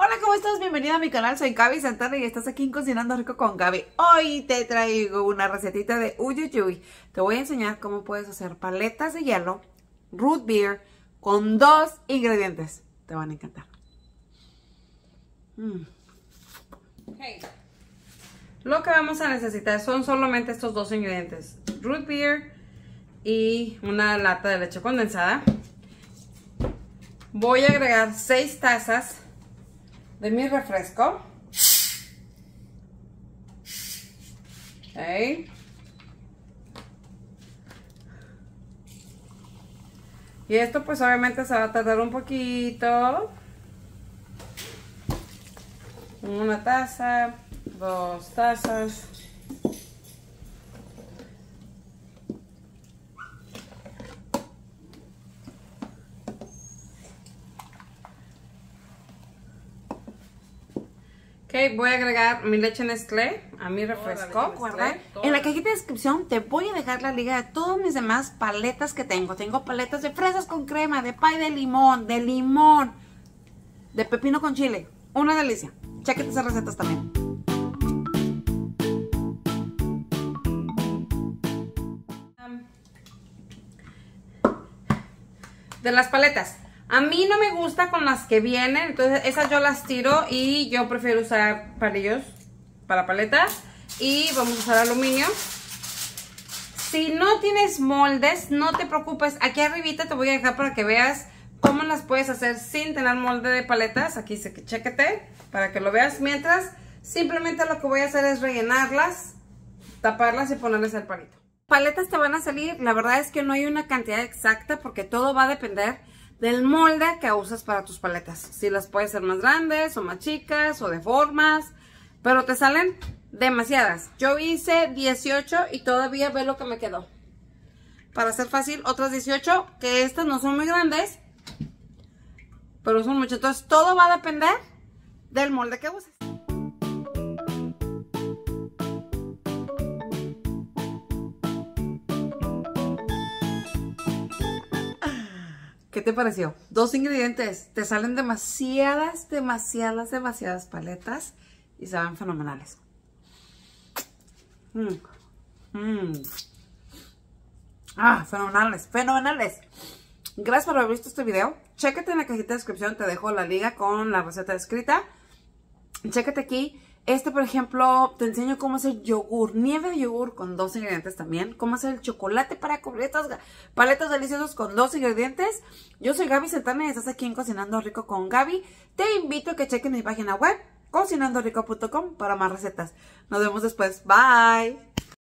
Hola, ¿cómo estás? Bienvenido a mi canal, soy Gaby Santana y estás aquí en Cocinando Rico con Gaby. Hoy te traigo una recetita de Uyuyuy. Te voy a enseñar cómo puedes hacer paletas de hielo, root beer, con dos ingredientes. Te van a encantar. Mm. Lo que vamos a necesitar son solamente estos dos ingredientes. Root beer y una lata de leche condensada. Voy a agregar seis tazas de mi refresco. Y esto pues obviamente se va a tardar un poquito. Una taza, dos tazas. Ok, voy a agregar mi leche Nestlé a mi refresco. En la cajita de descripción te voy a dejar la liga de todas mis demás paletas que tengo. Tengo paletas de fresas con crema, de pay de limón, de limón, de pepino con chile. Una delicia. Chequete esas recetas también. De las paletas, a mí no me gusta con las que vienen, entonces esas yo las tiro y yo prefiero usar palillos para paletas. Y vamos a usar aluminio. Si no tienes moldes, no te preocupes. Aquí arribita te voy a dejar para que veas cómo las puedes hacer sin tener molde de paletas. Aquí se que chequete para que lo veas. Mientras, simplemente lo que voy a hacer es rellenarlas, taparlas y ponerles el palito. Paletas te van a salir. La verdad es que no hay una cantidad exacta porque todo va a depender del molde que usas para tus paletas. Si las puedes ser más grandes o más chicas o de formas, pero te salen demasiadas. Yo hice 18 y todavía ve lo que me quedó. Para ser fácil, otras 18, que estas no son muy grandes, pero son muchas. Entonces todo va a depender del molde que uses. ¿Qué te pareció? Dos ingredientes. Te salen demasiadas, demasiadas, demasiadas paletas y saben fenomenales. Mm, mm. Ah, fenomenales, fenomenales. Gracias por haber visto este video. Chécate en la cajita de descripción, te dejo la liga con la receta escrita. Chécate aquí este, por ejemplo, te enseño cómo hacer yogur, nieve de yogur con dos ingredientes también. Cómo hacer el chocolate para estas paletas deliciosos con dos ingredientes. Yo soy Gaby Santana y estás aquí en Cocinando Rico con Gaby. Te invito a que cheques mi página web, cocinandorico.com, para más recetas. Nos vemos después. Bye.